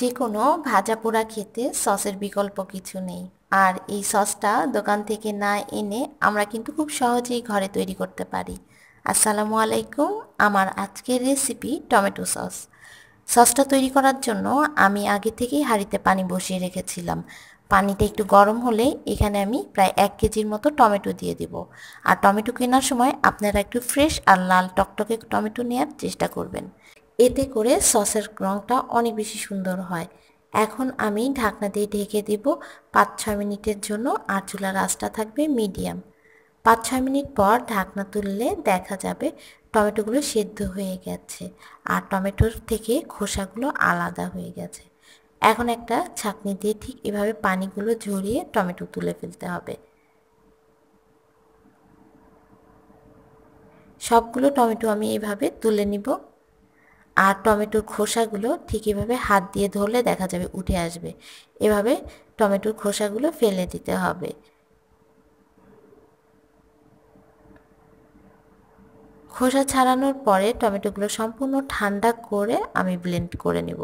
যে কোনো ভাজা পোড়া খেতে সসের বিকল্প কিছু নেই আর এই সসটা দোকান থেকে না এনে আমরা কিন্তু খুব সহজেই ঘরে তৈরি করতে পারি আসসালামু আলাইকুম আমার আজকের রেসিপি টমেটো সস সসটা তৈরি করার জন্য আমি আগে থেকেই হাঁড়িতে পানি বসিয়ে রেখেছিলাম পানিটা একটু গরম হলে এখানে আমি প্রায় এক কেজির মতো টমেটো দিয়ে দেব আর টমেটো কেনার সময় আপনারা একটু ফ্রেশ আর লাল টকটকে টমেটো নেওয়ার চেষ্টা করবেন এতে করে সসের রঙটা অনেক বেশি সুন্দর হয় এখন আমি ঢাকনা দিয়ে ঢেকে দেব পাঁচ ছয় মিনিটের জন্য আর চুলার আঁচটা থাকবে মিডিয়াম পাঁচ ছয় মিনিট পর ঢাকনা তুললে দেখা যাবে টমেটোগুলো সেদ্ধ হয়ে গেছে আর টমেটোর থেকে খোসাগুলো আলাদা হয়ে গেছে এখন একটা ছাঁকনি দিয়ে ঠিক এভাবে পানিগুলো ঝরিয়ে টমেটো তুলে ফেলতে হবে সবগুলো টমেটো আমি এভাবে তুলে নিব আর টমেটোর খোসাগুলো ঠিক এভাবে হাত দিয়ে ধরলে দেখা যাবে উঠে আসবে এভাবে টমেটোর খোসাগুলো ফেলে দিতে হবে খোসা ছাড়ানোর পরে টমেটোগুলো সম্পূর্ণ ঠান্ডা করে আমি ব্লেন্ড করে নেব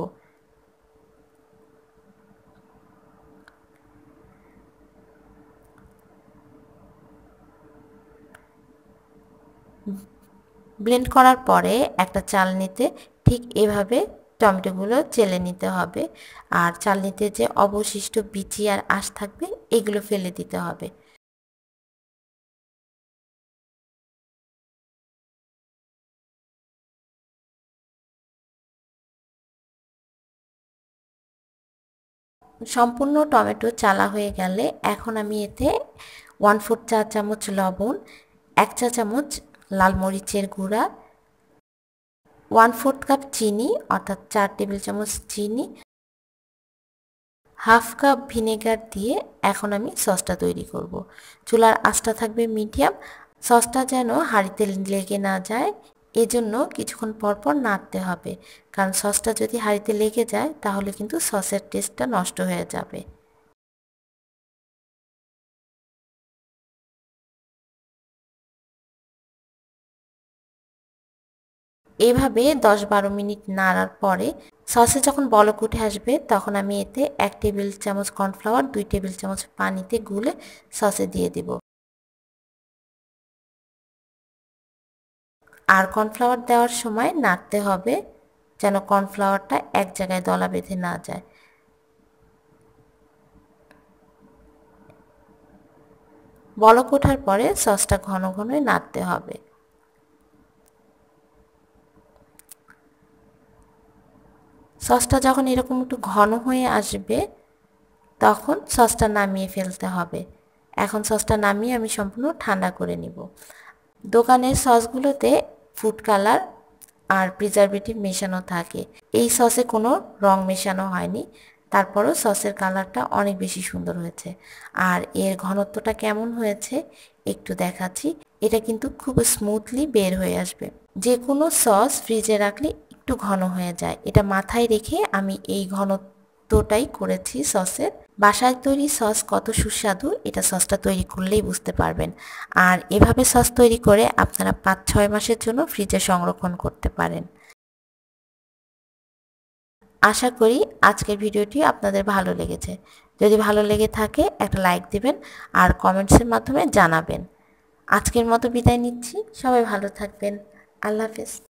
ব্লেন্ড করার পরে একটা চাল নিতে ঠিক এভাবে টমেটোগুলো চেলে নিতে হবে আর চালনিতে যে অবশিষ্ট বিচি আর আঁশ থাকবে এগুলো ফেলে দিতে হবে সম্পূর্ণ টমেটো চালা হয়ে গেলে এখন আমি এতে ওয়ান ফোর চা চামচ লবণ এক চা চামচ লাল মরিচের গুঁড়া ওয়ান ফোর্থ কাপ চিনি অর্থাৎ চার টেবিল চামচ চিনি হাফ কাপ ভিনেগার দিয়ে এখন আমি সসটা তৈরি করব। চুলার আঁচটা থাকবে মিডিয়াম সসটা যেন হাঁড়িতে লেগে না যায় এজন্য কিছুক্ষণ পরপর নাড়তে হবে কারণ সসটা যদি হাঁড়িতে লেগে যায় তাহলে কিন্তু সসের টেস্টটা নষ্ট হয়ে যাবে এভাবে দশ বারো মিনিট নাড়ার পরে সসে যখন বলক উঠে আসবে তখন আমি এতে এক টেবিল চামচ কর্নফ্লাওয়ার দুই টেবিল চামচ পানিতে গুলে সসে দিয়ে দেব আর কর্নফ্লাওয়ার দেওয়ার সময় নাড়তে হবে যেন কর্নফ্লাওয়ারটা এক জায়গায় দলা বেঁধে না যায় বলক ওঠার পরে সসটা ঘন ঘনই নাড়তে হবে সসটা যখন এরকম একটু ঘন হয়ে আসবে তখন সসটা নামিয়ে ফেলতে হবে এখন সসটা নামিয়ে আমি সম্পূর্ণ ঠান্ডা করে নিব দোকানের সসগুলোতে ফুড কালার আর প্রিজারভেটিভ মেশানো থাকে এই সসে কোনো রং মেশানো হয়নি তারপরও সসের কালারটা অনেক বেশি সুন্দর হয়েছে আর এর ঘনত্বটা কেমন হয়েছে একটু দেখাচ্ছি এটা কিন্তু খুব স্মুথলি বের হয়ে আসবে যে কোনো সস ফ্রিজে রাখলে একটু ঘন হয়ে যায় এটা মাথায় রেখে আমি এই ঘনত্বটাই করেছি সসের বাসায় তৈরি সস কত সুস্বাদু এটা সসটা তৈরি করলেই বুঝতে পারবেন আর এভাবে সস তৈরি করে আপনারা পাঁচ ছয় মাসের জন্য ফ্রিজে সংরক্ষণ করতে পারেন আশা করি আজকের ভিডিওটি আপনাদের ভালো লেগেছে যদি ভালো লেগে থাকে একটা লাইক দেবেন আর কমেন্টসের মাধ্যমে জানাবেন আজকের মতো বিদায় নিচ্ছি সবাই ভালো থাকবেন আল্লাহ হাফেজ